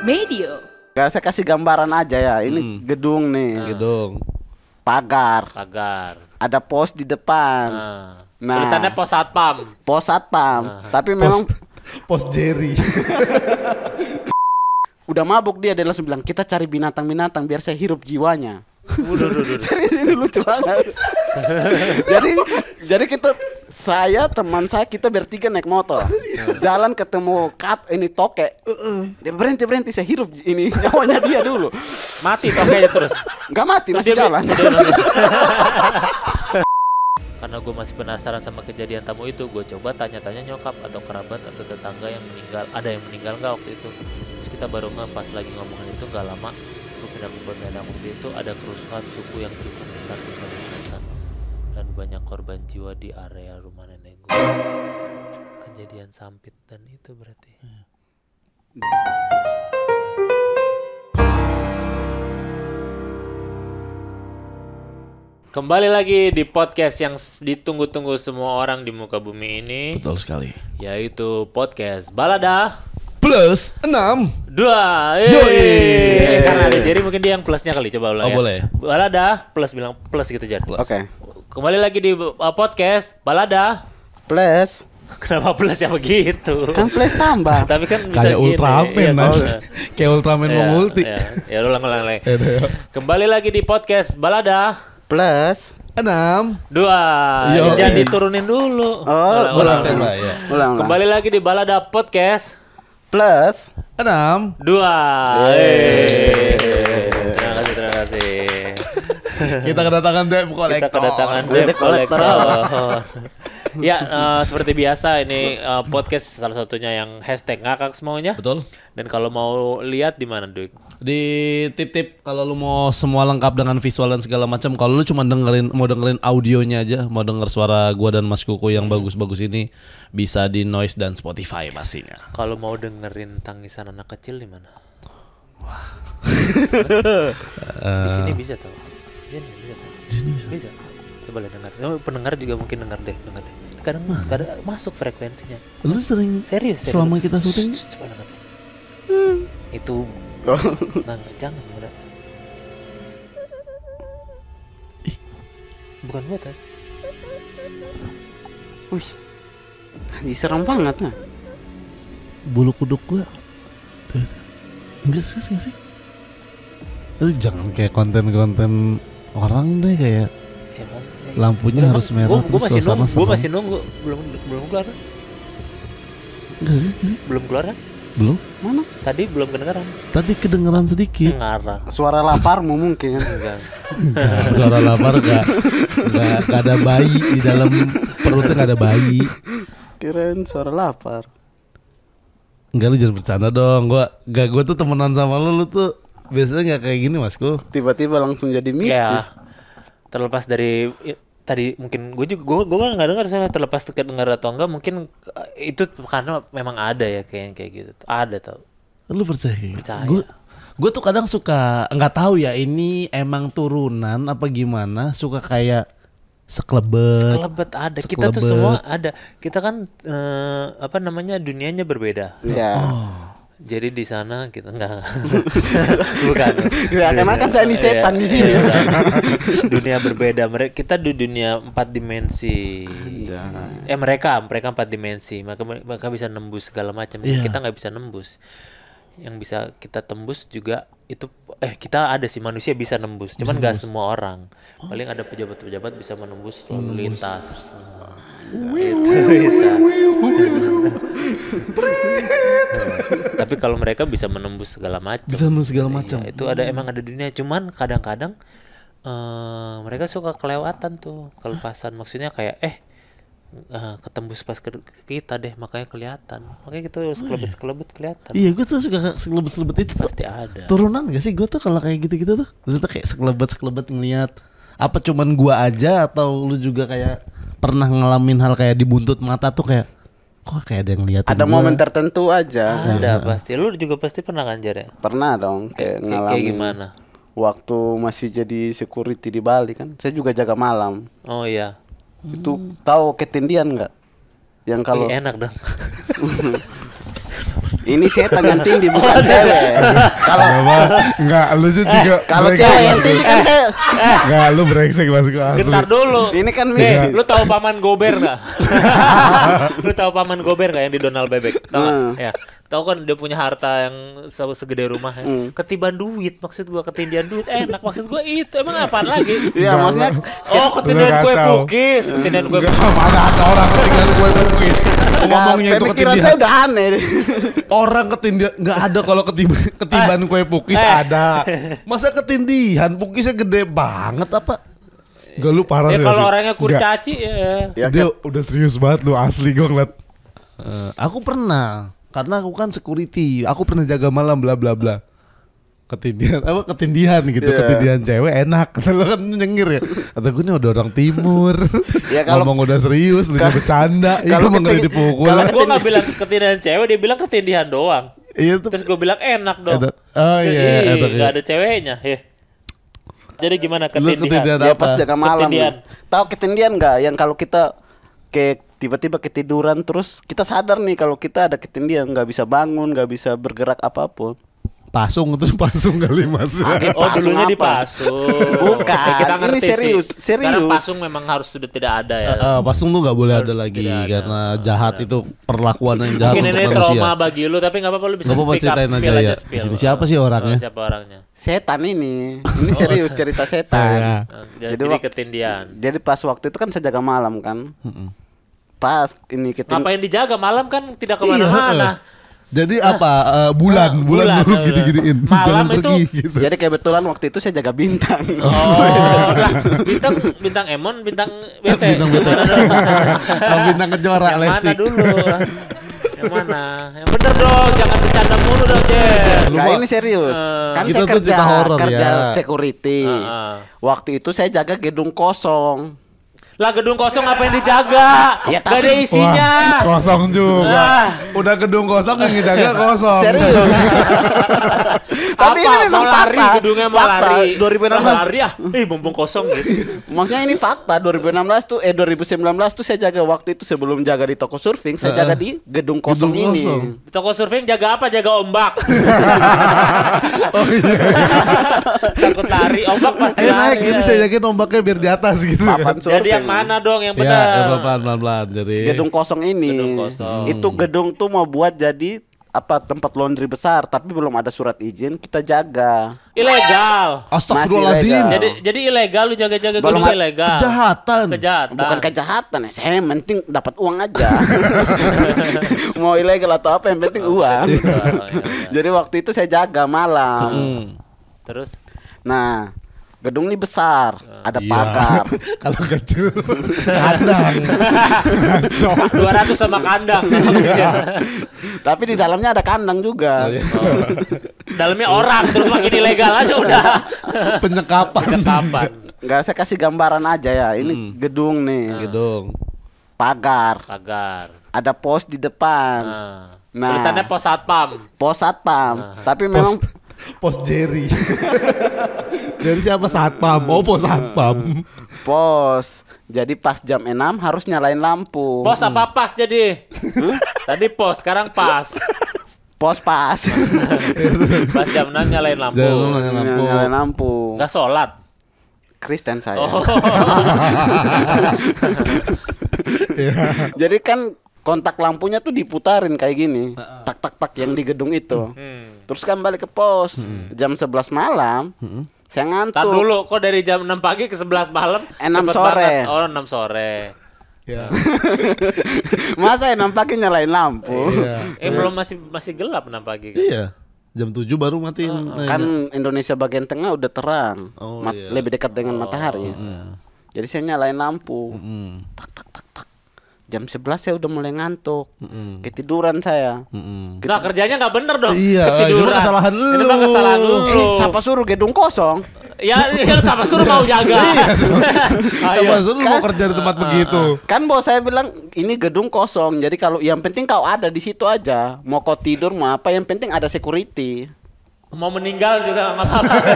Media. Gak ya, saya kasih gambaran aja ya. Ini hmm. gedung nih. Nah. Gedung. Pagar. Pagar. Ada pos di depan. Nah. nah. Tulisannya pos satpam. Pos satpam. Nah. Tapi memang pos Jerry. Udah mabuk dia dia langsung bilang kita cari binatang-binatang biar saya hirup jiwanya. Udah, udah, udah. Serius ini lucu banget. jadi jadi kita saya teman saya kita bertiga naik motor. Jalan ketemu kat ini toke. Dia berhenti berhenti saya hirup ini nyawanya dia dulu. Mati tokenya terus. Enggak mati masih jalan. Karena gue masih penasaran sama kejadian tamu itu, gue coba tanya-tanya nyokap atau kerabat atau tetangga yang meninggal. Ada yang meninggal nggak waktu itu? Terus kita baru ngepas lagi ngomongin itu nggak lama sedang berenang waktu itu ada kerusuhan suku yang cukup besar di Kalimantan dan banyak korban jiwa di area rumah nenek gue. Kejadian sampit dan itu berarti. Hmm. Kembali lagi di podcast yang ditunggu-tunggu semua orang di muka bumi ini. Betul sekali. Yaitu podcast Balada plus 6 2. Yoi. Iya. Jadi Jerry mungkin dia yang plusnya kali coba ulang. Oh ya. boleh. Balada plus bilang plus gitu Jan. Oke. Okay. Kembali lagi di uh, podcast Balada plus. Kenapa plus ya begitu? Kan plus tambah. Tapi kan bisa kayak gini. Ultraman, ya, kan? kayak Ultraman mau iya, multi. Iya. Ya, ya ulang ulang lagi. Kembali lagi di podcast Balada plus enam dua Yo, jangan diturunin dulu oh ulang, ulang, ulang, ulang kembali lagi di balada podcast plus enam dua Yeay. Kita kedatangan debt collector. Kita kedatangan debt collector. Oh. ya, uh, seperti biasa ini uh, podcast salah satunya yang hashtag ngakak semuanya. Betul. Dan kalau mau lihat di mana, Duik? Di tip-tip kalau lu mau semua lengkap dengan visual dan segala macam, kalau lu cuma dengerin mau dengerin audionya aja, mau denger suara gua dan Mas Kuku yang hmm. bagus-bagus hmm. ini bisa di Noise dan Spotify pastinya. Kalau mau dengerin tangisan anak kecil di mana? Wah. di sini bisa tuh. Ini iya, iya, iya. Bisa. Coba lihat dengar. Oh, pendengar juga mungkin dengar deh, dengar deh. Kadang nah. kadang masuk frekuensinya. Lu sering serius, serius. selama kita syuting? Coba dengar. Hmm. Itu oh. nah, jangan dengar. Bukan buat ya. Wih. Anjir serem banget nah. Bulu kuduk gua. Enggak sih sih sih? jangan kayak konten-konten orang deh kayak iya kan? lampunya harus merah gua, gua terus masih nunggu, gua masih nunggu belum belum keluar kan? belum keluar kan? Belum. Mana? Tadi belum kedengeran. Tadi kedengeran sedikit. Suara lapar, mungkin. enggak. Suara lapar enggak. Enggak, ada bayi di dalam perutnya enggak ada bayi. Keren suara lapar. Enggak lu jangan bercanda dong. Gua enggak gua tuh temenan sama lu lu tuh biasanya nggak kayak gini masku tiba-tiba langsung jadi mistis ya, terlepas dari ya, tadi mungkin gue juga gue gue nggak dengar soalnya terlepas terkait dengar atau enggak mungkin eh, itu karena memang ada ya kayak kayak gitu ada tau lu percaya percaya gue gue tuh kadang suka nggak tahu ya ini emang turunan apa gimana suka kayak sekelebet sekelebet ada sekelebet. kita tuh semua ada kita kan eh, apa namanya dunianya berbeda yeah. oh jadi di sana kita enggak bukan. Ya, karena kan saya ini iya. setan di sini. Iya. dunia berbeda. Mereka kita di dunia empat dimensi. Anda. Iya. Eh mereka, mereka empat dimensi. Maka mereka bisa nembus segala macam. Yeah. Kita nggak bisa nembus. Yang bisa kita tembus juga itu eh kita ada sih manusia bisa nembus. Cuman nggak semua orang. Paling ada oh. pejabat-pejabat bisa menembus lalu lintas bisa tapi kalau mereka bisa menembus segala macam bisa menembus segala iya, macam itu ada emang ada dunia cuman kadang-kadang eh, mereka suka kelewatan tuh kelepasan maksudnya kayak eh uh, ketembus pas ke kita deh makanya kelihatan makanya kita gitu, oh, iya. harus kelebet kelebet kelihatan iya gue tuh suka sekelebet sekelebet itu pasti ada turunan gak sih gue tuh kalau kayak gitu gitu tuh maksudnya kayak sekelebet sekelebet ngeliat apa cuman gua aja atau lu juga kayak pernah ngalamin hal kayak dibuntut mata tuh kayak kok kayak ada yang lihat ada gue. momen tertentu aja ah, ada iya. pasti lu juga pasti pernah kan ya pernah dong kayak ngalamin kayak gimana waktu masih jadi security di Bali kan saya juga jaga malam oh iya itu hmm. tahu ketindian nggak yang kalau enak dong Ini setan yang tinggi bukan oh, cewek. Kalau enggak lu juga eh, Kalau cewek yang tinggi kan eh, saya. Eh. Enggak lu brengsek masuk asli. Bentar dulu. Ini kan Eh, lu tahu paman Gober enggak? lu tahu paman Gober enggak yang di Donald Bebek? Tahu? Hmm. Ya tau kan dia punya harta yang se segede rumah ya. Hmm. Ketiban duit maksud gua ketindian duit enak maksud gua itu emang apa lagi? Iya maksudnya oh ketindian kue pukis, ketindian kue pukis. Mana ada orang ketindian kue pukis? Ngomongnya itu ketindian. saya udah aneh. orang ketindian nggak ada kalau ketiban ketiban eh. kue pukis eh. ada. Masa ketindihan pukisnya gede banget apa? Gak lu parah ya, sih. Kalau orangnya kurcaci ya. Dia kan udah serius banget lu asli gue ngeliat. Uh, aku pernah karena aku kan security aku pernah jaga malam bla bla bla ketindihan apa ketindihan gitu yeah. ketindihan cewek enak kata kan nyengir ya kata gue ini udah orang timur ya kalau ngomong udah serius lu bercanda kalau ya, dipukul kalau gue nggak bilang ketindihan cewek dia bilang ketindihan doang Iya Terus gue bilang enak dong. Enak. Oh iya, yeah, enak. Gak iya. ada ceweknya. Yeah. Jadi gimana ketindihan? ketindihan Ya pas jaga malam. Ketindihan. Tahu ketindihan nggak? Yang kalau kita kayak tiba-tiba ketiduran terus kita sadar nih kalau kita ada ketindihan nggak bisa bangun nggak bisa bergerak apapun pasung terus pasung kali mas oh dulunya di pasung bukan kita ngerti ini serius sih. serius karena pasung memang harus sudah tidak ada ya uh, uh, pasung tuh nggak boleh ada lagi ada. karena jahat itu perlakuan yang jahat mungkin ini manusia. trauma bagi lu tapi nggak apa-apa lu bisa gak speak up aja, ya. spill. siapa sih oh, orangnya oh, siapa orangnya setan ini ini oh, serius cerita setan ya. jadi, jadi ketindian jadi pas waktu itu kan saya jaga malam kan mm -mm pas ini kita yang dijaga malam kan tidak iya, kemana-mana. jadi apa uh, bulan, uh, bulan bulan dulu gini-giniin. Malam Jangan itu pergi, gitu. Jadi kebetulan waktu itu saya jaga bintang. Oh. oh iya. bintang bintang Emon, bintang bete Bintang oh, bintang kejora Yang Lesti. Mana dulu? Yang mana? Yang bener dong, jangan bercanda mulu dong, Jen. Iya, nah, ini serius. Uh, kan saya kerja horror, kerja ya. security. Uh, uh. Waktu itu saya jaga gedung kosong. Lah gedung kosong apa yang dijaga? Ya, tapi, Gak ada isinya. Wah, kosong juga. Ah. Udah gedung kosong yang dijaga kosong. Serius. tapi Apa? ini memang lari, fakta. Gedungnya malari. Fakta, 2016. lari ya Ih, mumpung kosong gitu. Maksudnya ini fakta 2016 tuh eh 2019 tuh saya jaga waktu itu sebelum jaga di toko surfing, saya jaga eh, di gedung kosong gedung ini. Kosong. Di toko surfing jaga apa? Jaga ombak. oh iya. Takut lari, ombak pasti. Eh, naik, ini saya yakin ombaknya biar di atas gitu. Papan ya. Jadi yang mana dong yang ya, benar? Ya, Eropa pelan pelan Jadi gedung kosong ini. Gedung kosong. Itu gedung tuh mau buat jadi apa tempat laundry besar tapi belum ada surat izin kita jaga ilegal astagfirullahalazim jadi jadi ilegal lu jaga-jaga belum -jaga ilegal kejahatan kejahatan bukan kejahatan eh saya penting dapat uang aja mau ilegal atau apa yang penting oh, uang iya, iya, iya. jadi waktu itu saya jaga malam hmm. terus nah Gedung ini besar, uh, ada iya. pagar. Kalau kecil kandang. Dua ratus sama kandang. Iya. Iya. Tapi di dalamnya ada kandang juga. Oh. Iya. dalamnya orang terus makin ilegal aja udah. Penyekapan. Penyekapan. Enggak saya kasih gambaran aja ya. Ini hmm. gedung nih. Ah. Gedung. Pagar. Pagar. Ada pos di depan. Nah. Nah, tulisannya pos satpam. Pos satpam. Uh. Tapi pos. memang Pos Jerry. Dari siapa satpam? Oh pos satpam. Pos. Jadi pas jam enam harus nyalain lampu. Pos apa pas jadi? Hmm? Tadi pos, sekarang pas. Pos pas. pas jam enam nyalain lampu. Jam 6 nyalain lampu. Nyalain lampu. Gak sholat. Kristen saya. Oh. Jadi kan kontak lampunya tuh diputarin kayak gini tak tak tak yang di gedung itu hmm. terus kan balik ke pos hmm. jam 11 malam hmm. saya ngantuk Tar dulu kok dari jam 6 pagi ke 11 malam eh, sore banget. oh enam sore Ya. Masa enam nampaknya nyalain lampu. Iya. Eh iya. belum masih masih gelap nampaknya. Kan? Iya jam 7 baru matiin oh, kan Indonesia bagian tengah udah terang oh, iya. lebih dekat dengan oh. matahari iya. jadi saya nyalain lampu mm -hmm. tak tak jam 11 saya udah mulai ngantuk mm-hmm. ketiduran saya mm-hmm. nah kerjanya nggak bener dong iya, ketiduran kesalahan lu kesalahan lu eh siapa suruh gedung kosong ya kan ya, sama suruh mau jaga sama iya. ah, iya. suruh mau kan- kerja di tempat uh, begitu uh, uh. kan bos saya bilang ini gedung kosong jadi kalau yang penting kau ada di situ aja mau kau tidur mau apa yang penting ada security mau meninggal juga masalah.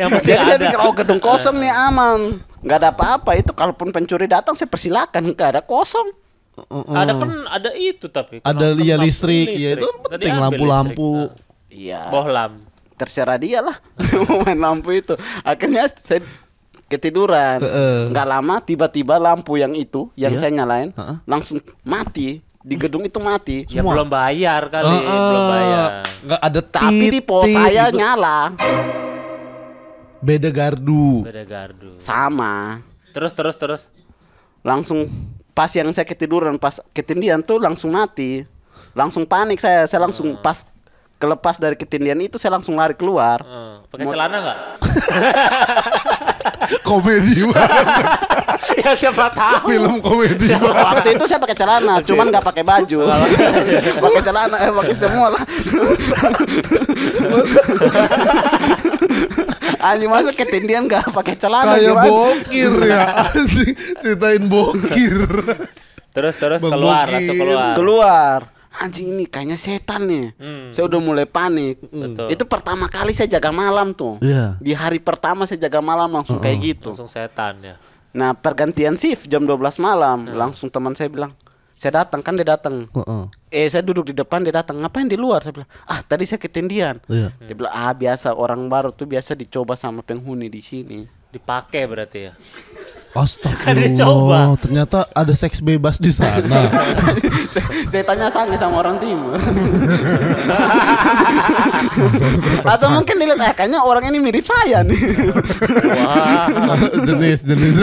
yang penting jadi ada. saya pikir oh gedung kosong nih aman nggak ada apa-apa itu kalaupun pencuri datang saya persilakan nggak ada kosong uh. ada kan ada itu tapi ada lia listrik, listrik ya itu penting lampu-lampu nah, iya lampu. bohlam terserah dia lah main lampu itu akhirnya saya ketiduran nggak uh, lama tiba-tiba lampu yang itu yang yeah. saya nyalain uh -uh. langsung mati di gedung itu mati. Ya Semua. belum bayar kali, uh, uh, belum bayar. nggak ada tapi di pos saya gitu. nyala. Beda gardu. Beda gardu. Sama. Terus terus terus. Langsung pas yang saya ketiduran pas ketindian tuh langsung mati. Langsung panik saya, saya langsung hmm. pas kelepas dari ketindian itu saya langsung lari keluar. Hmm. Pakai celana nggak? komedi banget. ya siapa tahu. Film komedi. Siapa banget. Waktu itu saya pakai celana, cuman nggak pakai baju. Oh, iya. pakai celana, eh, pakai semua lah. Anji masa ketindian gak pakai celana Kayak gimana? bokir ya. ceritain bokir. Terus terus Bang keluar, bokir. langsung keluar. Keluar. Anjing ini kayaknya setan nih. Hmm. Saya udah mulai panik. Betul. Itu pertama kali saya jaga malam tuh. Yeah. Di hari pertama saya jaga malam langsung uh -uh. kayak gitu. Langsung setan ya. Nah, pergantian shift jam 12 malam, hmm. langsung teman saya bilang, saya datang kan dia datang uh -uh. eh saya duduk di depan dia datang ngapain di luar saya bilang ah tadi saya ketindian yeah. dia bilang ah biasa orang baru tuh biasa dicoba sama penghuni di sini dipakai berarti ya Astagfirullah, ternyata ada seks bebas di sana. saya, tanya sange sama orang timur. Atau mungkin dilihat eh, kayaknya orang ini mirip saya nih. Wah, jenis jenis.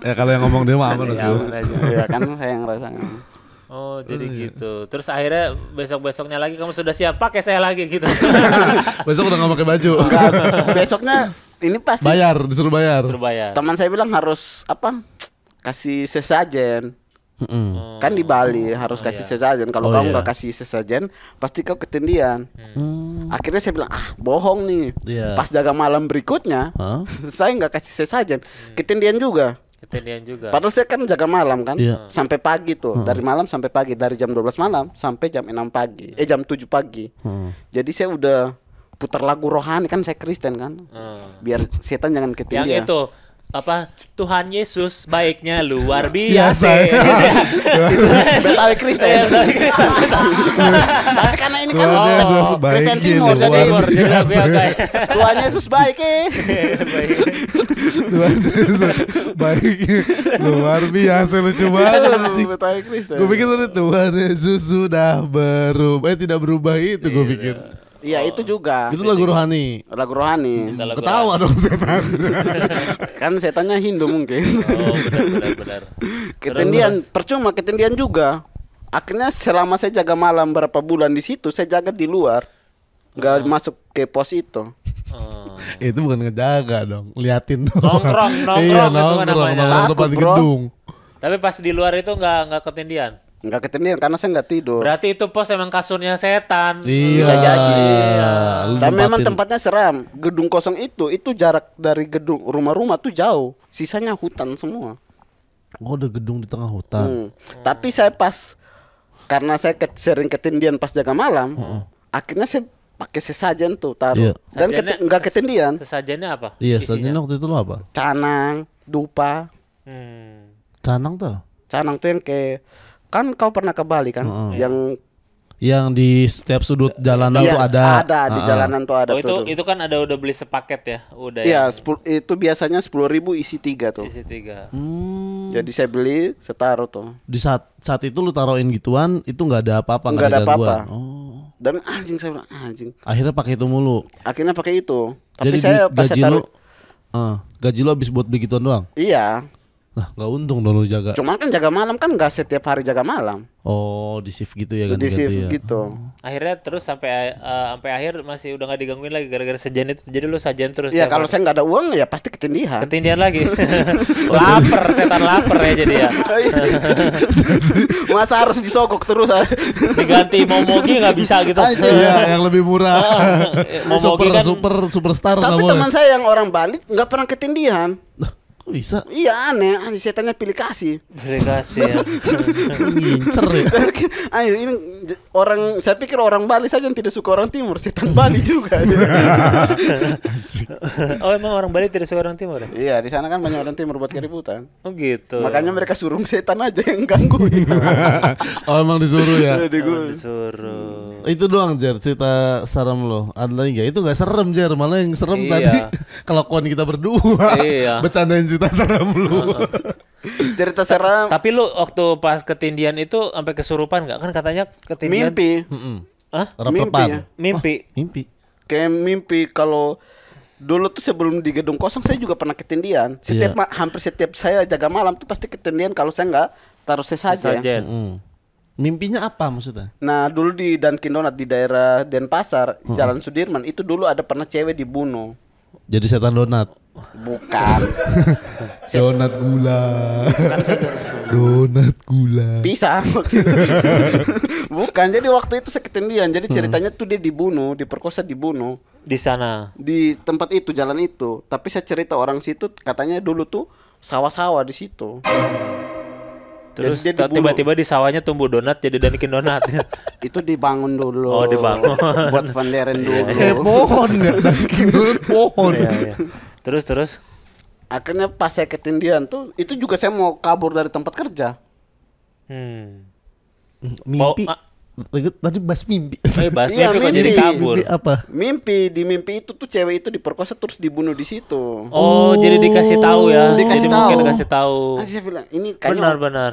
ya kalau yang ngomong dia mah aman iya, sih. ya kan saya yang oh, oh jadi iya. gitu. Terus akhirnya besok besoknya lagi kamu sudah siap pakai saya lagi gitu. Besok udah nggak pakai baju. Enggak, besoknya ini pasti bayar disuruh bayar disuruh bayar teman saya bilang harus apa kasih sesajen Mm. Kan di Bali oh, harus oh, kasih iya. sesajen. Kalau oh, kamu iya. nggak iya. kasih sesajen, pasti kau ketindian. Hmm. Akhirnya saya bilang ah bohong nih. Yeah. Pas jaga malam berikutnya, huh? saya nggak kasih sesajen, hmm. ketindian juga. Ketindian juga. Padahal saya kan jaga malam kan, yeah. sampai pagi tuh. Hmm. Dari malam sampai pagi, dari jam 12 malam sampai jam 6 pagi, eh jam 7 pagi. Hmm. Jadi saya udah putar lagu rohani kan saya Kristen kan hmm. biar setan jangan ke yang dia. itu apa Tuhan Yesus baiknya luar iya, biasa gitu ya. Betawi Kristen iya, tapi karena ini kan oh, Kristen Timur jadi Tuhan Yesus baik eh Tuhan Yesus baik luar biasa lu coba iya, Betawi Kristen gue pikir tadi Tuhan Yesus sudah berubah eh tidak berubah itu gue pikir Iya oh. itu juga. Itu lagu rohani. Lagu rohani. Hmm, Ketawa dong setan. kan setannya Hindu mungkin. Oh benar-benar. ketindian benar. percuma ketindian juga. Akhirnya selama saya jaga malam berapa bulan di situ saya jaga di luar. Gak oh. Hmm. masuk ke pos itu. Oh. itu bukan ngejaga dong, liatin dong. Nongkrong, nongkrong, iya, nongkrong, nongkrong, nongkrong, nongkrong, nongkrong, nongkrong, nongkrong, nongkrong, nongkrong, nongkrong, nongkrong, nongkrong, nongkrong, nongkrong, Enggak ketindihan karena saya enggak tidur. Berarti itu pos emang kasurnya setan. Iya. Bisa jadi. Iya. Tapi memang tempatnya seram. Gedung kosong itu itu jarak dari gedung rumah-rumah tuh jauh. Sisanya hutan semua. Oh, ada gedung di tengah hutan. Hmm. Hmm. Tapi saya pas karena saya ke, sering ketindian pas jaga malam, akhirnya saya pakai sesajen tuh taruh. Iya. Dan nggak enggak ketindian. Sesajennya apa? Iya, sesajennya waktu itu lo apa? Canang, dupa. Hmm. Canang tuh. Canang tuh yang kayak kan kau pernah ke Bali kan yang yang di setiap sudut jalanan iya, tuh ada ada di uh -uh. jalanan tuh ada oh, itu tuh. itu kan ada udah beli sepaket ya udah ya sepul itu biasanya sepuluh ribu isi tiga tuh isi tiga hmm. jadi saya beli setaruh tuh di saat saat itu lu taruhin gituan itu nggak ada apa-apa nggak ada apa-apa oh. dan anjing saya bilang anjing akhirnya pakai itu mulu akhirnya pakai itu tapi jadi saya pas gaji saya taruh, lo, uh, eh, gaji lo habis buat beli gituan doang iya Nah, nggak untung dong lu jaga. cuma kan jaga malam kan nggak setiap hari jaga malam. Oh, di shift gitu ya kan? Di shift ya. gitu. Oh. Akhirnya terus sampai uh, sampai akhir masih udah nggak digangguin lagi gara-gara sejen itu. Jadi lu sajian terus. Iya, kalau saya nggak ada uang ya pasti ketindihan. Ketindihan lagi. lapar, setan lapar ya jadi ya. Iya. Masa harus disogok terus? Ah? Diganti momogi nggak bisa gitu. Iya, yang lebih murah. momogi super, kan super superstar. Tapi ya. teman saya yang orang Bali nggak pernah ketindihan bisa? Iya aneh, aneh setannya pilih kasih. Pilih kasih ya. Ngincer ya. ini orang saya pikir orang Bali saja yang tidak suka orang Timur, setan Bali juga. oh emang orang Bali tidak suka orang Timur? Ya? Iya di sana kan banyak orang Timur buat keributan. Oh gitu. Makanya mereka suruh setan aja yang ganggu oh emang disuruh ya? oh, disuruh. Itu doang Jer cerita serem lo. Ada lagi Itu gak serem Jer, malah yang serem iya. tadi kelakuan kita berdua. Iya. Bercandain cerita cerita seram lu. cerita seram. Tapi lu waktu pas ketindian itu sampai kesurupan nggak? Kan katanya ketindian. Mimpi. Mm Hah? Mimpi. Ya? Mimpi. Oh, mimpi. Kayak mimpi kalau dulu tuh sebelum di gedung kosong saya juga pernah ketindian. Iya. Setiap yeah. hampir setiap saya jaga malam tuh pasti ketindian kalau saya nggak taruh saja. saja. Mm. Mimpinya apa maksudnya? Nah dulu di Dunkin Donat di daerah Denpasar, hmm. Jalan Sudirman itu dulu ada pernah cewek dibunuh. Jadi setan donat. Bukan. donat gula. Bukan donat gula. Bisa. Bukan. Jadi waktu itu seketendirian. Jadi hmm. ceritanya hmm. tuh dia dibunuh, diperkosa, dibunuh. Di sana. Di tempat itu, jalan itu. Tapi saya cerita orang situ katanya dulu tuh sawah-sawah di situ. Terus tiba-tiba di sawahnya tumbuh donat jadi danikin Donat. itu dibangun dulu. Oh, dibangun. Buat vanderen iya, dulu. eh, pohon ya, Danikin pohon. Iya, Terus terus akhirnya pas saya ketindian tuh itu juga saya mau kabur dari tempat kerja. Hmm. Mimpi. Mau, ah, tadi bahas mimpi. Eh, bahas iya, mimpi, mimpi. jadi kabur. Mimpi apa? Mimpi di mimpi itu tuh cewek itu diperkosa terus dibunuh di situ. Oh, oh jadi dikasih tahu ya. Dikasih jadi tahu. mungkin dikasih tahu. Nah, saya bilang ini kayaknya benar benar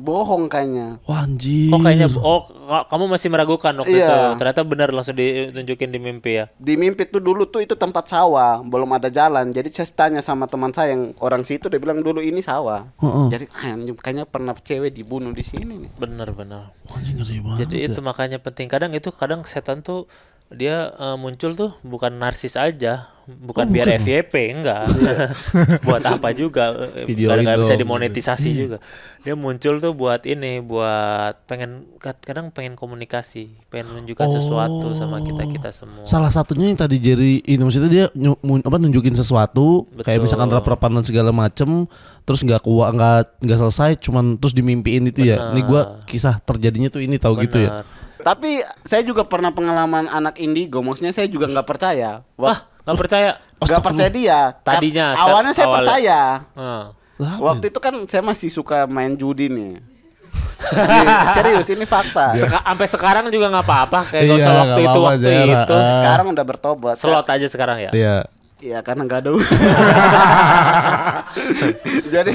bohong kayaknya. Wah anjir. Oh kayaknya oh kamu masih meragukan waktu iya. itu. Ternyata benar langsung ditunjukin di mimpi ya. Di mimpi tuh dulu tuh itu tempat sawah, belum ada jalan. Jadi saya tanya sama teman saya yang orang situ dia bilang dulu ini sawah. Uh -uh. Jadi ah, kayaknya pernah cewek dibunuh di sini nih. Benar, benar. Jadi itu ya. makanya penting. Kadang itu kadang setan tuh dia uh, muncul tuh bukan narsis aja, bukan oh, biar bukan. FYP enggak. buat apa juga? Eh, eh, Video kadang bisa dimonetisasi gitu. juga. Dia muncul tuh buat ini, buat pengen kadang pengen komunikasi, pengen menunjukkan oh. sesuatu sama kita-kita semua. Salah satunya yang tadi Jerry ini maksudnya dia ny apa nunjukin sesuatu Betul. kayak misalkan rap-rapan dan segala macem terus nggak kuat nggak nggak selesai cuman terus dimimpiin itu Bener. ya. Ini gua kisah terjadinya tuh ini tahu gitu ya tapi saya juga pernah pengalaman anak indigo. Maksudnya saya juga nggak percaya. Wah, nggak percaya. Nggak percaya dia. Tadinya. Kan awalnya saya percaya. Uh. Waktu itu kan saya masih suka main judi nih. Jadi, iya, serius ini fakta. Seka, sampai sekarang juga nggak apa-apa kayak iya, usah waktu itu waktu jara. itu. Sekarang udah bertobat. Slot aja sekarang ya. Iya. Iya karena nggak ada jadi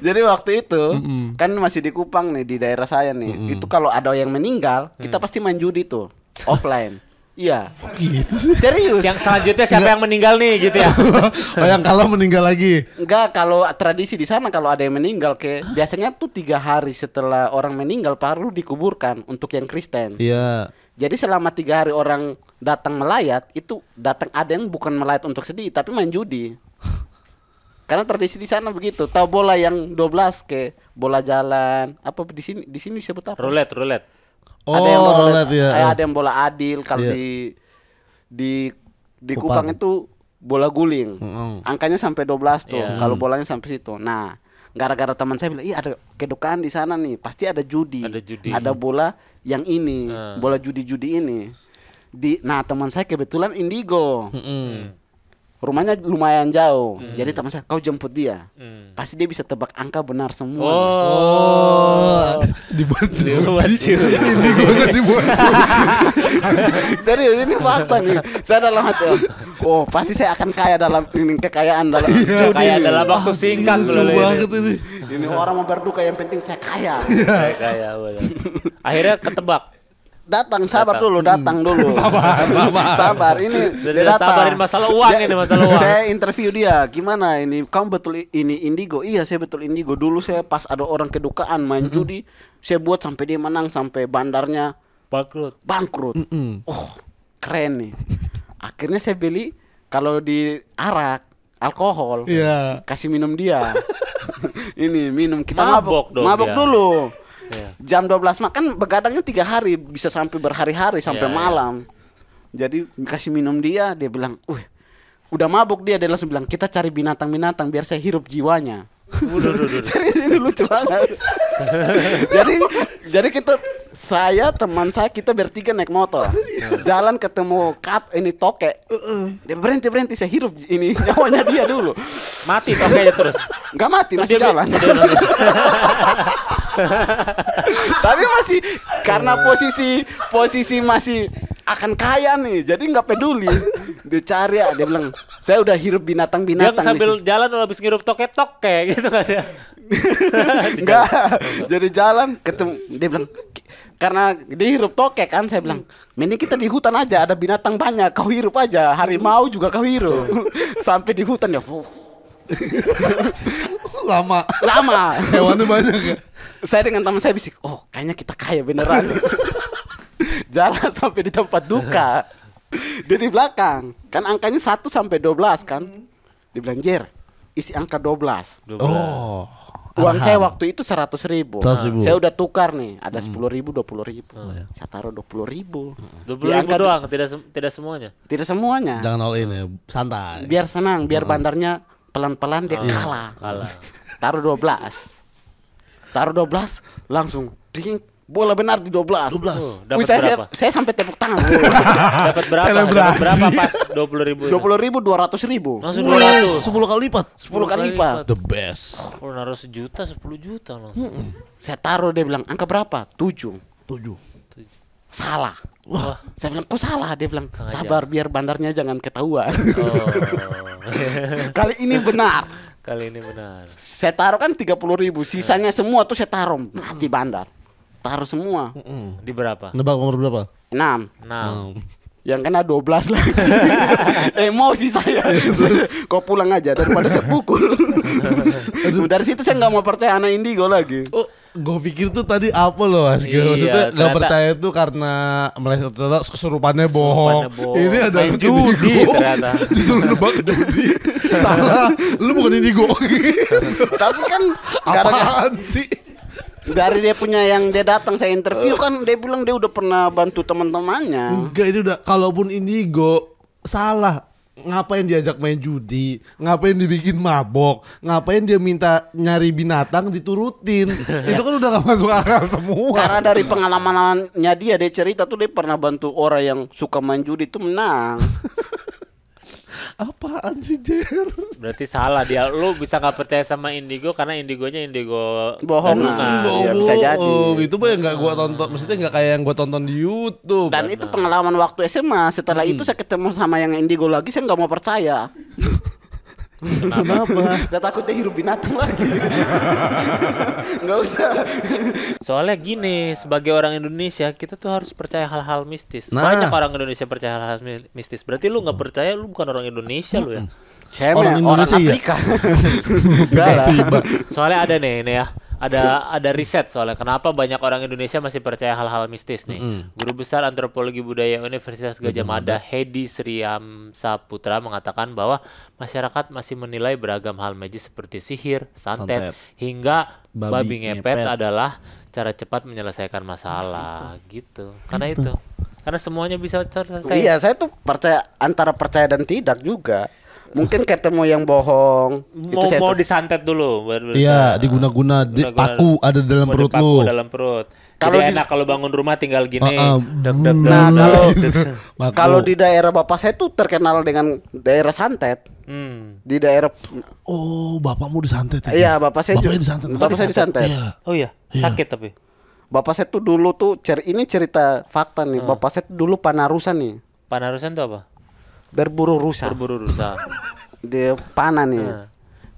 jadi waktu itu mm kan masih di Kupang nih di daerah saya nih mm itu kalau ada yang meninggal mm. kita pasti main judi tuh offline Iya. Oh gitu sih. Serius. Yang selanjutnya siapa Enggak. yang meninggal nih gitu ya. oh yang kalau meninggal lagi. Enggak, kalau tradisi di sana kalau ada yang meninggal ke biasanya tuh tiga hari setelah orang meninggal baru dikuburkan untuk yang Kristen. Iya. Yeah jadi selama tiga hari orang datang melayat itu datang ada yang bukan melayat untuk sedih tapi main judi. Karena tradisi di sana begitu. Tahu bola yang 12 ke bola jalan apa di sini di sini disebut apa? Roulette, roulette. Oh, ada yang oh, bola, roulette, ya. ada yang bola adil kalau yeah. di di di Kupang, Kupang itu bola guling. Mm -hmm. Angkanya sampai 12 tuh. Yeah. Kalau mm. bolanya sampai situ. Nah, gara-gara teman saya bilang, "Iya ada kedukaan di sana nih, pasti ada judi. Ada judi. Ada bola yang ini, uh. bola judi-judi ini." Di nah teman saya kebetulan indigo. -hmm rumahnya lumayan jauh. Hmm. Jadi teman saya, kau jemput dia. Hmm. Pasti dia bisa tebak angka benar semua. Oh. oh. dibuat curi. ini gue dibuat Serius ini fakta nih. Saya dalam hati, oh pasti saya akan kaya dalam ini kekayaan dalam iya. kaya dalam waktu singkat loh ini. ini. ini orang mau berduka yang penting saya kaya. saya kaya Akhirnya ketebak datang sabar datang. dulu datang hmm. dulu sabar sabar sabar ini dia datang sabarin masalah uang ini masalah uang saya interview dia gimana ini kamu betul ini indigo iya saya betul indigo dulu saya pas ada orang kedukaan main mm -hmm. judi saya buat sampai dia menang sampai bandarnya bangkrut bangkrut mm -hmm. oh keren nih akhirnya saya beli kalau di arak alkohol yeah. kasih minum dia ini minum kita mabok mabok, dong mabok dulu yeah. jam 12 makan begadangnya tiga hari bisa sampai berhari-hari sampai yeah, iya. malam yeah. jadi kasih minum dia dia bilang uh udah mabuk dia dia langsung bilang kita cari binatang-binatang biar saya hirup jiwanya Serius ini lucu banget. jadi jadi kita saya teman saya kita bertiga naik motor. Jalan ketemu kat ini tokek. Dia berhenti berhenti saya hirup ini nyawanya dia dulu. Mati tokenya terus. nggak mati masih jalan. Tapi masih karena posisi posisi masih akan kaya nih jadi nggak peduli dia cari ah, dia bilang saya udah hirup binatang binatang yang sambil nih. jalan udah habis ngirup toke toke gitu kan ya Enggak, jadi jalan ketemu dia bilang karena dia hirup toke kan saya bilang mini kita di hutan aja ada binatang banyak kau hirup aja harimau juga kau hirup sampai di hutan ya lama lama hewannya banyak ya saya dengan teman saya bisik, oh kayaknya kita kaya beneran. Jalan sampai di tempat duka. Dia di belakang. Kan angkanya 1 sampai 12 kan. Di belanjir. isi angka 12. 12. Oh. Uang saya waktu itu seratus ribu. ribu. Saya udah tukar nih, ada hmm. sepuluh ribu, dua puluh ribu. Oh, iya. Saya taruh dua puluh ribu. Dua puluh ribu doang, tidak se tidak semuanya. Tidak semuanya. Jangan all in ya, santai. Biar senang, biar hmm. bandarnya pelan-pelan dia oh, kalah. Kalah. taruh dua belas taruh 12 langsung ding bola benar di 12. 12. Oh, dapat Wih, saya, berapa? Saya, saya sampai tepuk tangan. dapat berapa? Dapat berapa pas 20 ribu? 20 ya? ribu 200 ribu. Langsung Wih, 200. 10 kali lipat. 10, 10 kali lipat. lipat. The best. Kalau naruh sejuta 10 juta loh. Mm -mm. Saya taruh dia bilang angka berapa? 7. 7. Salah. Wah. Wah. Saya bilang kok salah dia bilang Sengaja. sabar biar bandarnya jangan ketahuan. Oh. Kali ini benar. Kali ini benar. Saya taruh kan tiga puluh ribu, sisanya semua tuh saya taruh mati bandar. Taruh semua. Di berapa? Nebak nomor berapa? enam enam yang kena dua 12 lagi emosi saya Kok pulang aja daripada saya pukul dari situ saya nggak mau percaya anak indigo lagi oh gue pikir tuh tadi apa loh mas gue iya, maksudnya iya, gak percaya tuh karena meleset ternyata kesurupannya bohong. ini ada yang judi ternyata disuruh nebak judi salah lu bukan ini gue. tapi kan apaan sih dari dia punya yang dia datang saya interview kan dia bilang dia udah pernah bantu teman-temannya enggak ini udah kalaupun ini gue salah ngapain diajak main judi, ngapain dibikin mabok, ngapain dia minta nyari binatang diturutin. itu kan udah gak masuk akal semua. Karena dari pengalamannya dia dia cerita tuh dia pernah bantu orang yang suka main judi itu menang. apaan sih Jer? Berarti salah dia. Lu bisa nggak percaya sama Indigo karena Indigonya Indigo bohong. Ya, bisa jadi. Oh, itu gitu bah nggak gua tonton. Maksudnya nggak kayak yang gua tonton di YouTube. Dan Benar. itu pengalaman waktu SMA. Setelah hmm. itu saya ketemu sama yang Indigo lagi, saya nggak mau percaya. Kenapa? Saya takutnya hidup binatang lagi. Enggak usah. Soalnya gini, sebagai orang Indonesia kita tuh harus percaya hal-hal mistis. Nah. Banyak orang Indonesia percaya hal-hal mistis. Berarti lu nggak percaya lu bukan orang Indonesia lu ya. Saya orang, Indonesia orang iya. Afrika. Ya? Soalnya ada nih, nih ya ada ada riset soalnya kenapa banyak orang Indonesia masih percaya hal-hal mistis nih. Mm Guru besar antropologi budaya Universitas Gajah Mada Hedi Sriam Saputra mengatakan bahwa masyarakat masih menilai beragam hal magis seperti sihir, santet, santet. hingga babi, babi ngepet, ngepet adalah cara cepat menyelesaikan masalah gitu. Karena gitu. itu karena semuanya bisa iya, selesai. Iya, saya tuh percaya antara percaya dan tidak juga. Mungkin ketemu yang bohong. Mau, itu saya mau disantet dulu. Iya, diguna-guna, di, paku ada dalam perut lu. dalam perut. Kalau enak kalau bangun rumah tinggal gini. Uh, ah, uh, ah. deg, deg, deg, nah, nah, kalau kalau di daerah bapak saya tuh terkenal dengan daerah santet. Hmm. Di daerah Oh, bapakmu disantet ya? Iya, bapak saya juga. disantet. Bapak saya disantet. Oh iya. Oh iya, sakit tapi. Bapak saya tuh dulu tuh cer ini cerita fakta nih. uh. Bapak saya tuh dulu panarusan nih. Panarusan itu apa? berburu rusa berburu rusa di panah nih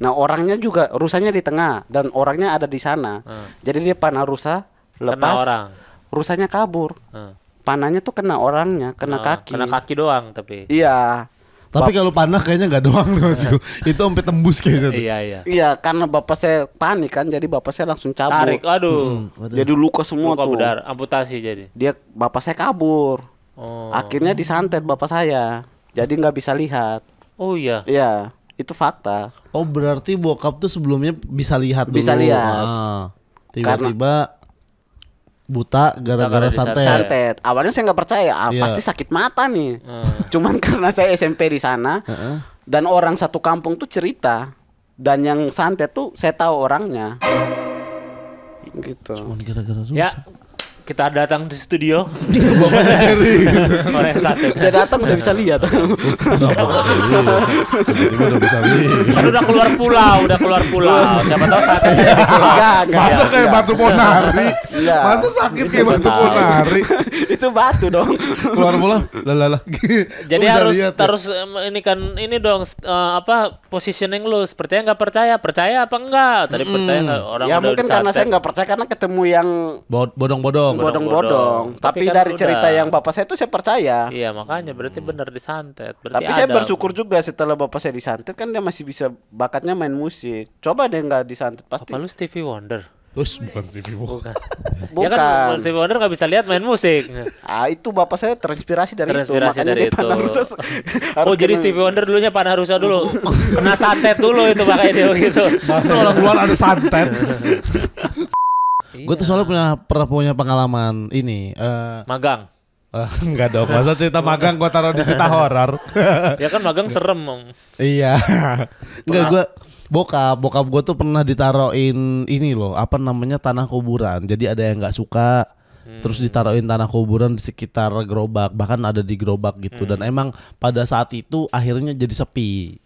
nah orangnya juga rusanya di tengah dan orangnya ada di sana uh. jadi dia panah rusa lepas kena orang. rusanya kabur uh. panahnya tuh kena orangnya kena uh, kaki kena kaki doang tapi iya tapi kalau panah kayaknya nggak doang tuh Itu sampai tembus kayaknya. Tuh. Iya iya. Iya karena bapak saya panik kan jadi bapak saya langsung cabut. Tarik aduh. Hmm, jadi luka semua luka tuh. Berdar, amputasi jadi. Dia bapak saya kabur. Oh. Akhirnya disantet bapak saya jadi nggak bisa lihat oh iya iya itu fakta oh berarti bokap tuh sebelumnya bisa lihat dulu. bisa lihat tiba ah, tiba-tiba buta gara-gara santet. santet. Awalnya saya nggak percaya, ah, yeah. pasti sakit mata nih. Uh. Cuman karena saya SMP di sana uh -uh. dan orang satu kampung tuh cerita dan yang santet tuh saya tahu orangnya. Gitu. Cuman gara-gara Ya, kita datang di studio orang yang satu udah datang udah bisa lihat udah udah keluar pulau udah keluar pulau siapa tahu saat di pulau masa kayak batu ponari iya. masa sakit kayak batu ponari itu batu dong keluar pulau lah jadi harus ya. terus ini kan ini dong eh, apa positioning lu percaya nggak percaya percaya apa enggak tadi percaya orang ya mungkin karena saya nggak percaya karena ketemu yang bodong-bodong bodong bodong bodong tapi, tapi kan dari cerita udah. yang bapak saya itu saya percaya iya makanya berarti benar disantet berarti tapi ada. saya bersyukur juga setelah bapak saya disantet kan dia masih bisa bakatnya main musik coba deh nggak disantet pasti apa lu Stevie Wonder Terus bukan Stevie Wonder. Bukan. bukan. Ya kan Stevie Wonder gak bisa lihat main musik. Ah itu bapak saya terinspirasi dari terinspirasi itu. Makanya dari dia itu. Panarusa. oh jadi kena... Stevie Wonder dulunya Panarusa dulu. Kena santet dulu itu makanya dia begitu. Masa orang luar ada santet. Iya. Gue tuh soalnya iya. punya pernah punya pengalaman ini. Uh, magang. Uh, enggak dong, masa cerita magang gue taruh di cerita horor. ya kan magang serem. Om. Iya. Enggak gue bokap bokap gue tuh pernah ditaruhin ini loh apa namanya tanah kuburan jadi ada yang nggak suka hmm. terus ditaruhin tanah kuburan di sekitar gerobak bahkan ada di gerobak gitu hmm. dan emang pada saat itu akhirnya jadi sepi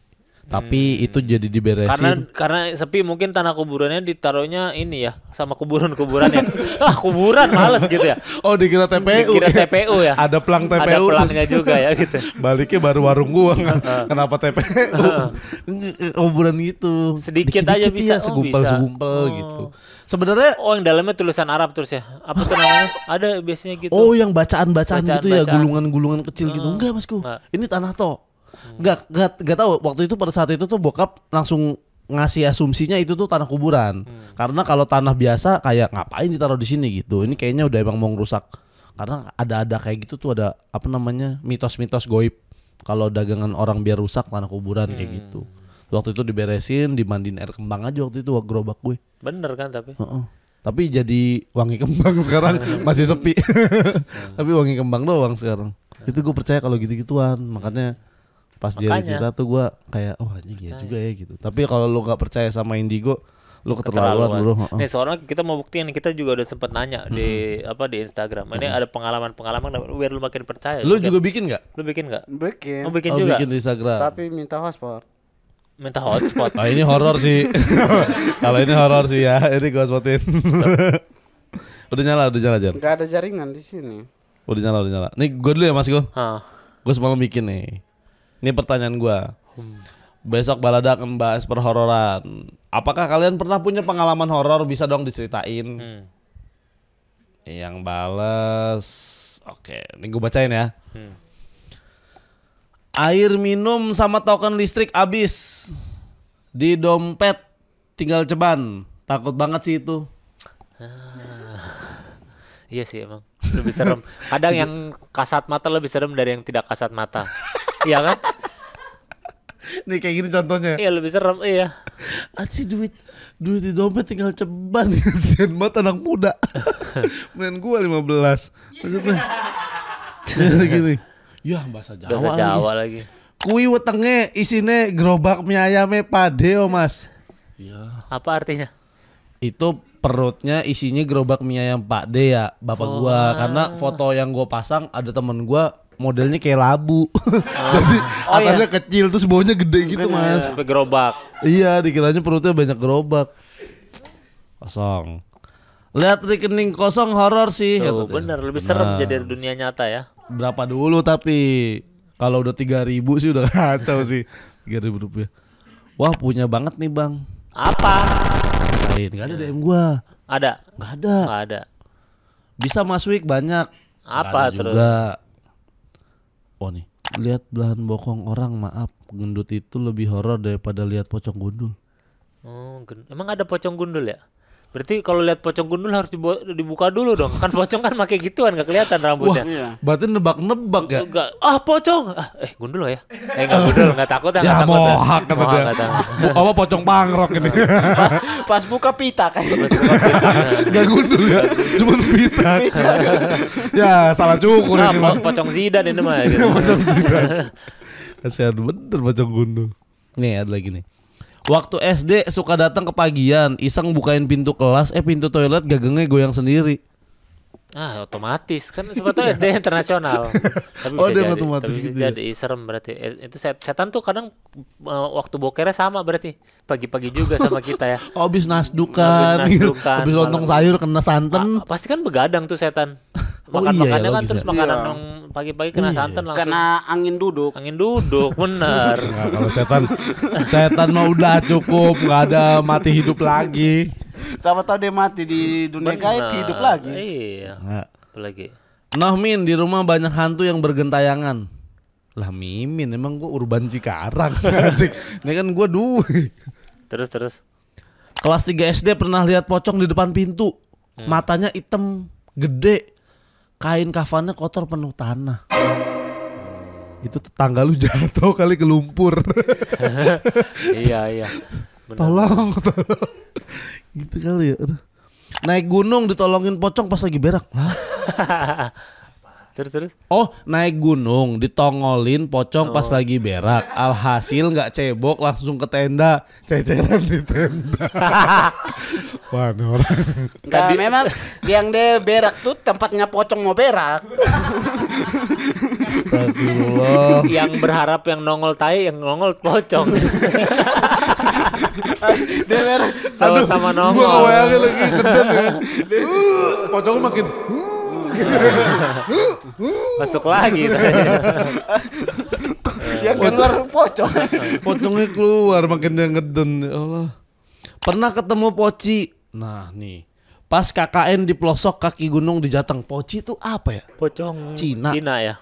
tapi hmm. itu jadi diberesin karena karena sepi mungkin tanah kuburannya ditaruhnya ini ya sama kuburan ya ah kuburan males gitu ya oh dikira TPU ya. dikira TPU ya ada pelang TPU ada pelangnya juga ya gitu baliknya baru warung gua kenapa TPU kuburan gitu sedikit, sedikit aja ya, bisa ya, segumpal oh, bisa. segumpel oh. gitu sebenarnya oh yang dalamnya tulisan Arab terus ya apa tuh namanya ada biasanya gitu oh yang bacaan bacaan, gitu bacaan. ya gulungan gulungan kecil hmm. gitu enggak masku nah. ini tanah toh Gak, gak, nggak tahu waktu itu pada saat itu tuh bokap langsung ngasih asumsinya itu tuh tanah kuburan. Hmm. Karena kalau tanah biasa kayak ngapain ditaruh di sini gitu. Ini kayaknya udah emang mau rusak Karena ada-ada kayak gitu tuh ada apa namanya? mitos-mitos goib. Kalau dagangan orang biar rusak tanah kuburan hmm. kayak gitu. Waktu itu diberesin, dimandiin air kembang aja waktu itu gerobak gue. Bener kan tapi? Uh -uh. Tapi jadi wangi kembang sekarang masih sepi. Hmm. tapi wangi kembang doang sekarang. Hmm. Itu gue percaya kalau gitu-gituan. Makanya pas Makanya. dia cerita tuh gue kayak oh anjing ya juga ya gitu tapi kalau lu gak percaya sama Indigo lu keterlaluan, keterlaluan. oh. Nih soalnya kita mau buktiin kita juga udah sempet nanya hmm. di apa di Instagram. Ini hmm. ada pengalaman-pengalaman biar lu makin percaya. Lu juga, bikin nggak? Lu bikin nggak? Bikin. Lu oh, bikin oh, juga. Bikin di Instagram. Tapi minta hotspot. Minta hotspot. ah ini horor sih. Kalau ini horor sih ya. Ini gue hotspotin udah nyala, udah nyala jangan Gak ada jaringan di sini. Udah nyala, udah nyala. Nih gue dulu ya Mas gue gue semalam bikin nih. Ini pertanyaan gue. Hmm. Besok balada akan perhororan. Apakah kalian pernah punya pengalaman horor? Bisa dong diceritain. Hmm. Yang balas, oke, ini gue bacain ya. Hmm. Air minum sama token listrik habis di dompet, tinggal ceban. Takut banget sih itu. Ah. iya sih emang lebih serem. Kadang yang kasat mata lebih serem dari yang tidak kasat mata. Iya kan? Nih kayak gini contohnya. Iya lebih serem, iya. Aci duit duit di dompet tinggal ceban kasihan banget anak muda main gua 15 maksudnya gini ya bahasa Jawa bahasa Jawa lagi, lagi. kui wetenge isine gerobak mie ayamnya e, pade oh mas ya apa artinya itu perutnya isinya gerobak mie ayam pade ya bapak oh. gua karena foto yang gua pasang ada temen gua modelnya kayak labu. Jadi oh, iya. atasnya iya. kecil terus bawahnya gede gitu, Mas. Iya. gerobak. Iya, dikiranya perutnya banyak gerobak. Kosong. Lihat rekening kosong horor sih. Tuh, ya, bener, lebih bener. serem jadi dunia nyata ya. Berapa dulu tapi kalau udah 3000 sih udah kacau sih. 3000 rupiah. Wah, punya banget nih, Bang. Apa? Lain, enggak ada DM gua. Ada. Gak ada. Enggak ada. Bisa Mas Wik banyak. Apa terus? Juga oh nih lihat belahan bokong orang maaf gendut itu lebih horor daripada lihat pocong gundul oh emang ada pocong gundul ya Berarti kalau lihat pocong gundul harus dibuka dulu dong. Kan pocong kan pakai gituan gak kelihatan rambutnya. Wah, iya. Berarti nebak-nebak ya. Enggak. Ah, pocong. Ah, eh gundul loh ya? Eh enggak eh, gundul, enggak takut enggak ya, takut. Ya mohak kata dia. Apa pocong pangrok ini. pas pas buka pita kan. Enggak nah. gundul ya. cuma pita. ya, salah cukur nah, ini mah. Pocong Zidan ini mah. Gitu. Pocong Zidan. Kasihan bener pocong gundul. Nih ada lagi nih. Waktu SD suka datang ke pagian, iseng bukain pintu kelas, eh pintu toilet gagengnya goyang sendiri. Ah, otomatis kan sebetulnya SD internasional. tapi oh, dia jadi, otomatis tapi gitu ya? jadi serem berarti. Eh, itu setan tuh kadang eh, waktu bokernya sama berarti. Pagi-pagi juga sama kita ya. oh, habis nasdukan, habis gitu. nasdukan, habis lontong sayur kena santan. Ah, pasti kan begadang tuh setan. Oh Makan oh, iya, ya, kan terus ya. makanan iya. pagi-pagi kena iya. santan langsung. Kena angin duduk. Angin duduk, benar nah, kalau setan setan mau udah cukup, nggak ada mati hidup lagi. Siapa tahu dia mati di dunia Bener. gaib hidup lagi. Iya. Nah. Apalagi. Nah, Min, di rumah banyak hantu yang bergentayangan. Lah Mimin, emang gue urban Cikarang. Ini kan gua duit. Terus terus. Kelas 3 SD pernah lihat pocong di depan pintu. Hmm. Matanya hitam, gede. Kain kafannya kotor penuh tanah itu tetangga lu jatuh kali ke lumpur. iya iya. Bener. Tolong, tolong gitu kali ya Aduh. naik gunung ditolongin pocong pas lagi berak Terus terus. Oh, naik gunung, ditongolin pocong oh. pas lagi berak. Alhasil nggak cebok langsung ke tenda, ceceran di tenda. Waduh. Enggak, Tadi... memang yang dia berak tuh tempatnya pocong mau berak. Astagfirullah. yang berharap yang nongol tai, yang nongol pocong. dia berak sama-sama nongol. Gua bayangin lagi kedem ya. Uh, pocong makin uh. Masuk lagi Yang keluar pocong Pocongnya keluar makin dia ngeden ya Allah Pernah ketemu Poci. Nah, nih. Pas KKN di pelosok kaki gunung di Jateng, Poci itu apa ya? Pocong Cina. Cina ya.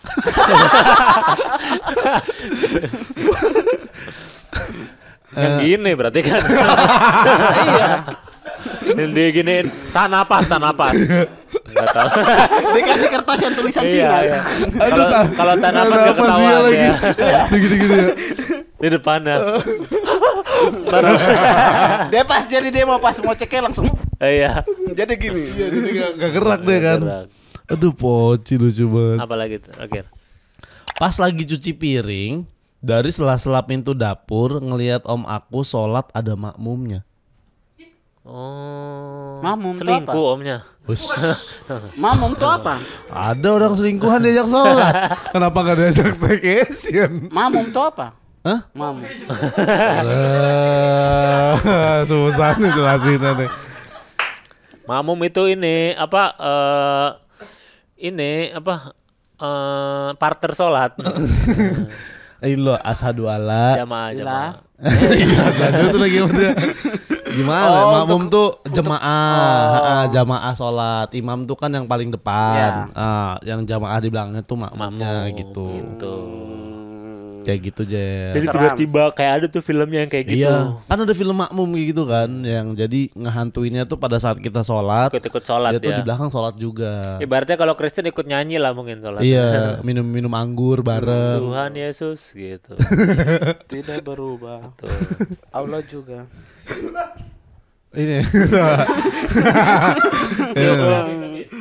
Yang eh. gini berarti kan. iya. Yang gini tanah apa tahan napas. tahu. Dikasih kertas yang tulisan iya, Cina. Iya. Kalau tanah apa gak ketahuan iya Gitu-gitu ya. Gitu, gitu di depannya Baru. dia pas jadi dia mau pas mau ceknya langsung iya jadi gini iya jadi gak, gerak deh kan aduh poci lucu banget apalagi Oke. pas lagi cuci piring dari sela-sela pintu dapur ngelihat om aku sholat ada makmumnya Oh, mamum selingkuh omnya. makmum mamum tuh apa? Ada orang selingkuhan diajak sholat. Kenapa gak diajak staycation? makmum tuh apa? Hah? Mam. Eh, susah nih jelasinnya nanti. Mamum itu ini apa uh, ini apa uh, eh, parter sholat. Ilo ashadu ala. Jamaah jamaah. Iya, itu lagi maksudnya. Gimana? Oh, makmum tuh jemaah, oh. jamaah sholat. Imam tuh kan yang paling depan. Yeah. Iya. Uh, yang jamaah di belakangnya tuh makmumnya Mamum, gitu. gitu. Kayak gitu aja Jadi tiba-tiba kayak ada tuh filmnya yang kayak iya. gitu. Iya. Kan ada film makmum gitu kan yang jadi ngehantuinnya tuh pada saat kita sholat. Ikut-ikut sholat dia Tuh ya. di belakang sholat juga. Ibaratnya kalau Kristen ikut nyanyi lah mungkin sholat. Iya. Minum-minum anggur bareng. Tuhan Yesus gitu. Tidak berubah. tuh. Allah juga. Ini.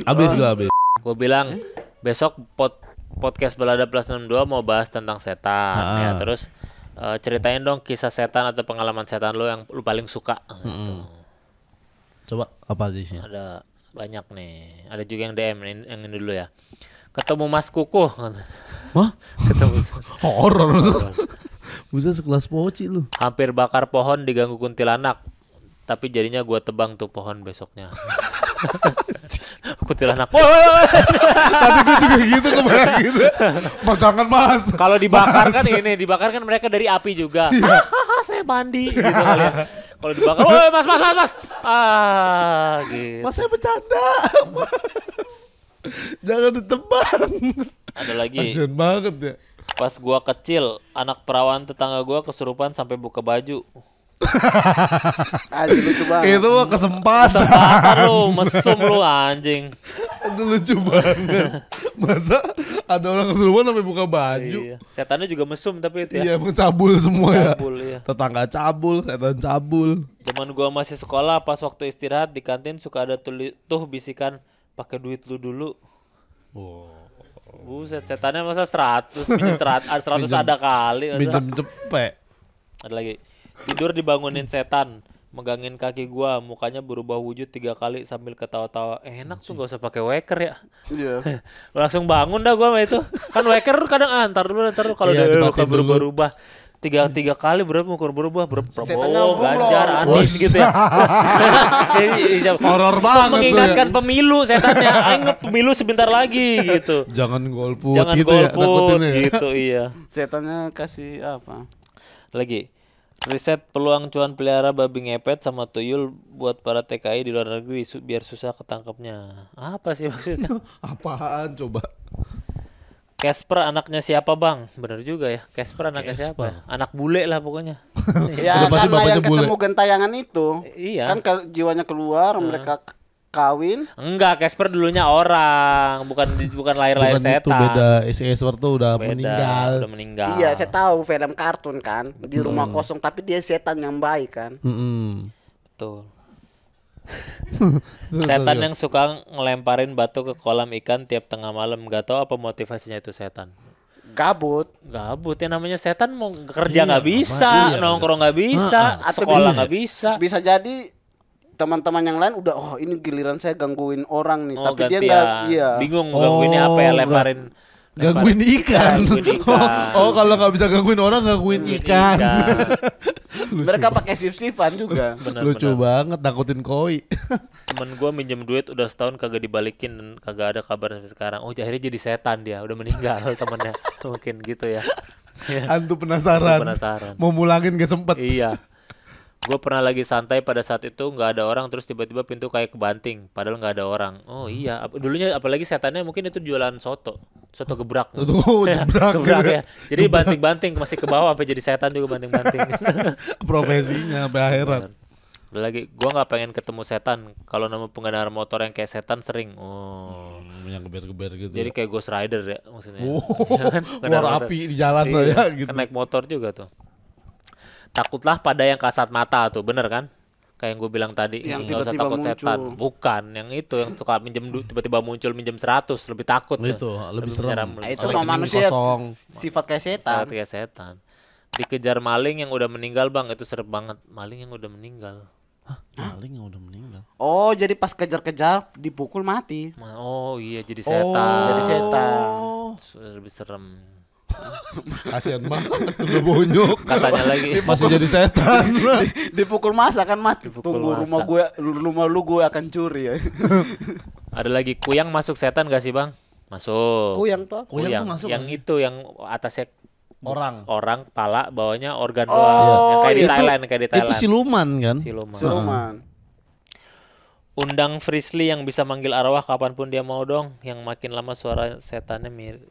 abis iya. gua abis. Gua bilang besok pot podcast Belada Plus 62 mau bahas tentang setan ah. ya terus uh, ceritain dong kisah setan atau pengalaman setan lo yang lo paling suka mm -hmm. coba apa sih ada banyak nih ada juga yang DM nih yang ini dulu ya ketemu Mas kuku Wah? ketemu oh, horor Bisa sekelas poci lu hampir bakar pohon diganggu kuntilanak tapi jadinya gua tebang tuh pohon besoknya Kuntilanak. Tapi gue juga gitu kemarin gitu. Mas jangan mas. Kalau dibakar mas. kan ini, dibakar kan mereka dari api juga. Yeah. Iya. Ah, saya mandi gitu kali ya. Kalau dibakar, oh mas mas mas mas. Ah gitu. Mas saya bercanda. Mas. Jangan ditebang. Ada lagi. Kasian banget ya. Pas gua kecil, anak perawan tetangga gua kesurupan sampai buka baju. anjing lucu banget. Itu mah kesempatan. Kesempatan lu, mesum lu anjing. Itu lucu banget. Masa ada orang kesurupan sampai buka baju. Iya. Setannya juga mesum tapi itu ya. Iya, mencabul semua ya. Iya. Tetangga cabul, setan cabul. Zaman gua masih sekolah pas waktu istirahat di kantin suka ada tuli, tuh bisikan pakai duit lu dulu. Oh. Buset, setannya masa seratus, seratus ada kali. Minjem cepet. Ada lagi Tidur dibangunin setan megangin kaki gua mukanya berubah wujud tiga kali sambil ketawa-tawa eh, enak tuh gak usah pakai waker ya iya yeah. langsung bangun dah gua sama itu kan waker kadang ah, ntar dulu ntar dulu kalau yeah, udah eh, berubah-ubah tiga tiga kali berubah ukur berubah ber Prabowo oh, Ganjar Anies gitu ya horor banget mengingatkan ya. pemilu setannya anggap ah, pemilu sebentar lagi gitu jangan golput jangan gitu ya, golput ya, gitu iya setannya kasih apa lagi Riset peluang cuan pelihara babi ngepet sama tuyul buat para TKI di luar negeri su biar susah ketangkepnya. Apa sih maksudnya? Apaan coba? Casper anaknya siapa bang? Bener juga ya. Casper anaknya siapa? Anak bule lah pokoknya. ya, ya karena yang ketemu gentayangan itu. Iya. Kan ke jiwanya keluar, uh. mereka kawin? Enggak, Casper dulunya orang, bukan bukan lahir-lahir bukan setan. Itu beda, si Casper tuh udah beda, meninggal. Udah meninggal. Iya, saya tahu film kartun kan, di rumah kosong tapi dia setan yang baik kan. Mm-hmm. Betul. setan iya. yang suka ngelemparin batu ke kolam ikan tiap tengah malam, gak tahu apa motivasinya itu setan. Gabut. Gabut ya namanya setan mau kerja iya, nggak iya, bisa, iya, nongkrong nggak bisa, uh, sekolah nggak bisa. Bisa jadi teman-teman yang lain udah oh ini giliran saya gangguin orang nih oh, tapi dia nggak iya. bingung oh, apa ya lemparin gangguin ikan. Oh, ikan. Oh, oh kalau nggak bisa gangguin orang gangguin, ikan. ikan. Mereka pakai sif-sifan juga. Bener, Lucu bener. banget takutin koi. Temen gue minjem duit udah setahun kagak dibalikin dan kagak ada kabar sampai sekarang. Oh akhirnya jadi setan dia udah meninggal temennya mungkin gitu ya. Antu penasaran. penasaran. Mau mulangin gak sempet. Iya. Gue pernah lagi santai pada saat itu nggak ada orang terus tiba-tiba pintu kayak kebanting padahal nggak ada orang. Oh hmm. iya, ap dulunya apalagi setannya mungkin itu jualan soto. Soto gebrak. Soto gebrak. gebrak gitu. ya. Jadi banting-banting masih ke bawah sampai jadi setan juga banting-banting. Profesinya sampai akhirat. Lagi gue nggak pengen ketemu setan. Kalau nemu pengendara motor yang kayak setan sering. Oh. Hmm, yang geber-geber gitu. Jadi kayak Ghost Rider ya maksudnya. Oh, luar api di jalan ya, iya, ya gitu. naik motor juga tuh takutlah pada yang kasat mata tuh bener kan kayak yang gue bilang tadi yang tiba-tiba usah takut muncul. setan bukan yang itu yang suka minjem tiba-tiba muncul minjem 100 lebih takut itu tuh. lebih, lebih serem nah, itu kalau manusia kosong. sifat kayak setan sifat kayak setan dikejar maling yang udah meninggal bang itu serem banget maling yang udah meninggal Hah? Maling yang udah meninggal. Oh, jadi pas kejar-kejar dipukul mati. Oh iya, jadi setan. Oh. Jadi setan. Oh. Lebih serem. Kasian banget udah bonyok. Katanya lagi masih jadi setan. Dipukul masa kan mati. Dipukul Tunggu masa. rumah gue rumah lu gue akan curi ya. Ada lagi kuyang masuk setan gak sih, Bang? Masuk. Kuyang tuh. Kuyang, kuyang tuh masuk. Yang masuk. itu yang atas atasnya orang orang pala bawahnya organ oh, doang yang kayak itu, di Thailand kayak di Thailand itu siluman kan siluman, siluman. Uh. Undang Frisly yang bisa manggil arwah kapanpun dia mau dong. Yang makin lama suara setannya mirip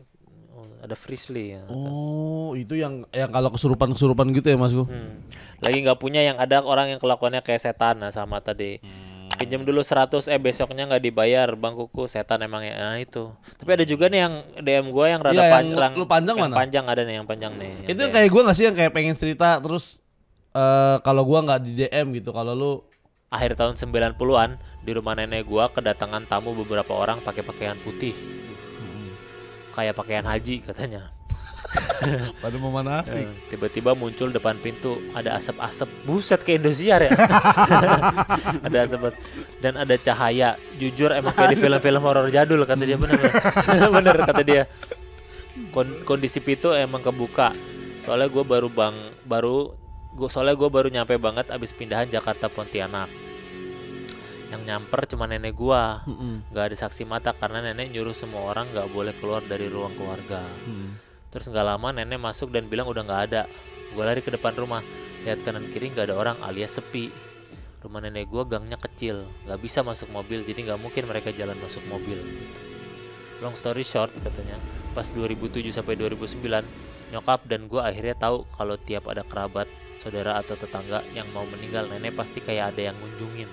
ada Frisley ya. Oh, itu yang yang kalau kesurupan-kesurupan gitu ya, Mas Gu? Hmm. Lagi nggak punya yang ada orang yang kelakuannya kayak setan nah sama tadi. Hmm. Pinjam dulu 100 eh besoknya nggak dibayar, Bang Kuku setan emang ya. Nah, itu. Tapi ada juga nih yang DM gua yang rada ya, panjang. Lu panjang yang mana? Panjang ada nih yang panjang nih. Yang itu DM. kayak gua nggak sih yang kayak pengen cerita terus eh uh, kalau gua nggak di DM gitu, kalau lu akhir tahun 90-an di rumah nenek gua kedatangan tamu beberapa orang pakai pakaian putih kayak pakaian haji katanya. Pada memanasi eh, Tiba-tiba muncul depan pintu ada asap-asap, buset ke Indosiar ya. ada asap dan ada cahaya. Jujur emang kayak di film-film horor jadul kata dia benar benar kata dia. Kondisi pintu emang kebuka. Soalnya gue baru bang baru gue soalnya gue baru nyampe banget abis pindahan Jakarta Pontianak yang nyamper cuma nenek gua nggak mm ada saksi mata karena nenek nyuruh semua orang nggak boleh keluar dari ruang keluarga mm. terus nggak lama nenek masuk dan bilang udah nggak ada gua lari ke depan rumah lihat kanan kiri nggak ada orang alias sepi rumah nenek gua gangnya kecil nggak bisa masuk mobil jadi nggak mungkin mereka jalan masuk mobil long story short katanya pas 2007 sampai 2009 Nyokap dan gue akhirnya tahu kalau tiap ada kerabat, saudara atau tetangga yang mau meninggal nenek pasti kayak ada yang ngunjungin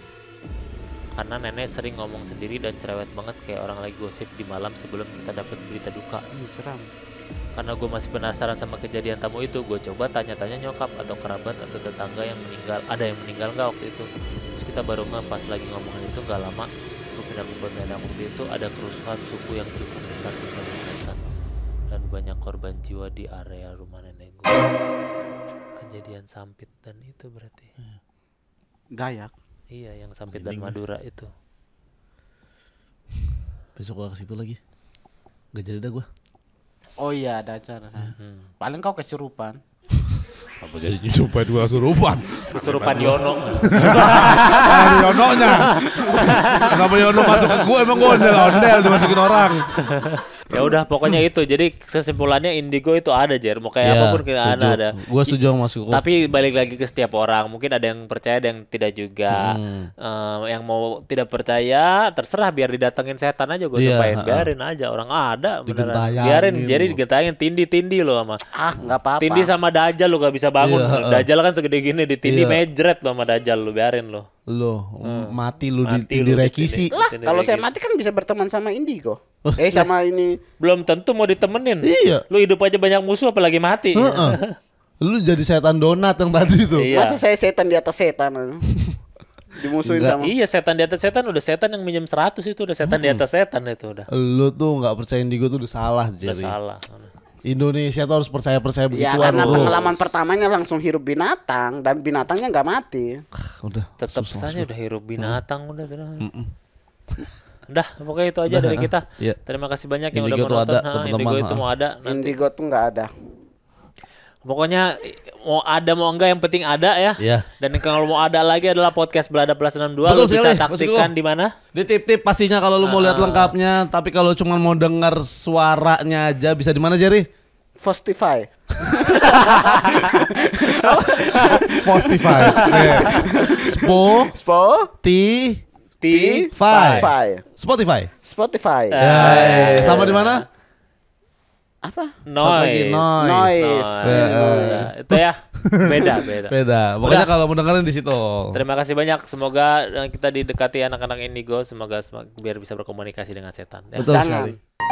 karena nenek sering ngomong sendiri dan cerewet banget kayak orang lagi gosip di malam sebelum kita dapat berita duka. Ih, seram. Karena gue masih penasaran sama kejadian tamu itu, gue coba tanya-tanya nyokap atau kerabat atau tetangga yang meninggal, ada yang meninggal nggak waktu itu. Terus kita baru ngepas lagi ngomongan itu nggak lama, gue pindah ke Pontianak waktu itu ada kerusuhan suku yang cukup besar di Kalimantan dan banyak korban jiwa di area rumah nenek gue. Kejadian sampit dan itu berarti. Dayak. Iya. Iya, yang sampit dan Madura itu. Besok gua ke situ lagi. Gak jadi dah gua. Oh iya, ada acara. Hmm. Paling kau kesurupan. Apa jadi kesurupan dua surupan Kesurupan Yono. Yononya. Kenapa Yono masuk ke gua emang gue ondel-ondel dimasukin orang ya udah pokoknya itu jadi kesimpulannya indigo itu ada jer mau kayak ya, apapun kita ada ada gue setuju sama tapi balik lagi ke setiap orang mungkin ada yang percaya ada yang tidak juga hmm. uh, yang mau tidak percaya terserah biar didatengin setan aja gue yeah, supaya biarin aja orang ada beneran biarin gitu. jadi digentayin tindi tindi lo sama ah nggak apa-apa tindi sama dajal lo gak bisa bangun yeah, iya, uh, dajal kan segede gini ditindi yeah. mejret lo sama dajal lo biarin lo Loh, hmm. mati lu mati di, lu direkisi. Lah, kalau saya mati kan bisa berteman sama Indigo. Oh, eh iya. sama ini. Belum tentu mau ditemenin. Iya. Lu hidup aja banyak musuh apalagi mati. Uh -uh. lu jadi setan donat yang tadi itu. Iya. Masa saya setan di atas setan. dimusuhin enggak. sama iya setan di atas setan udah setan yang minjem seratus itu udah setan hmm. di atas setan itu udah lu tuh nggak percaya indigo tuh udah salah jadi salah Indonesia tuh harus percaya percaya begitu. Ya karena pengalaman pertamanya langsung hirup binatang dan binatangnya nggak mati. Ah, udah. Tetap saja udah hirup binatang hmm. udah sudah. Mm -mm. Udah, pokoknya itu aja udah, dari ah. kita. Ya. Terima kasih banyak yang Indigo udah menonton. Ada, ha, nah, teman Indigo itu ha. Ah. mau ada. Nanti. Indigo tuh nggak ada. Pokoknya mau ada mau enggak yang penting ada ya. Iya. Dan kalau mau ada lagi adalah podcast Belada Plus 62 Betul lu bisa taktikkan di mana? Di tip-tip pastinya kalau lu mau lihat ah. lengkapnya, tapi kalau cuma mau dengar suaranya aja bisa di mana Jerry? Fostify. Fostify. Spo. Spo. T. T. Spotify. Spotify. Spotify. Spotify. Sama di mana? apa noise noise, noise. noise. Nah, itu ya beda beda beda pokoknya Udah. kalau mendengarin di situ terima kasih banyak semoga eh, kita didekati anak-anak indigo semoga, semoga biar bisa berkomunikasi dengan setan ya. betul Jangan. sekali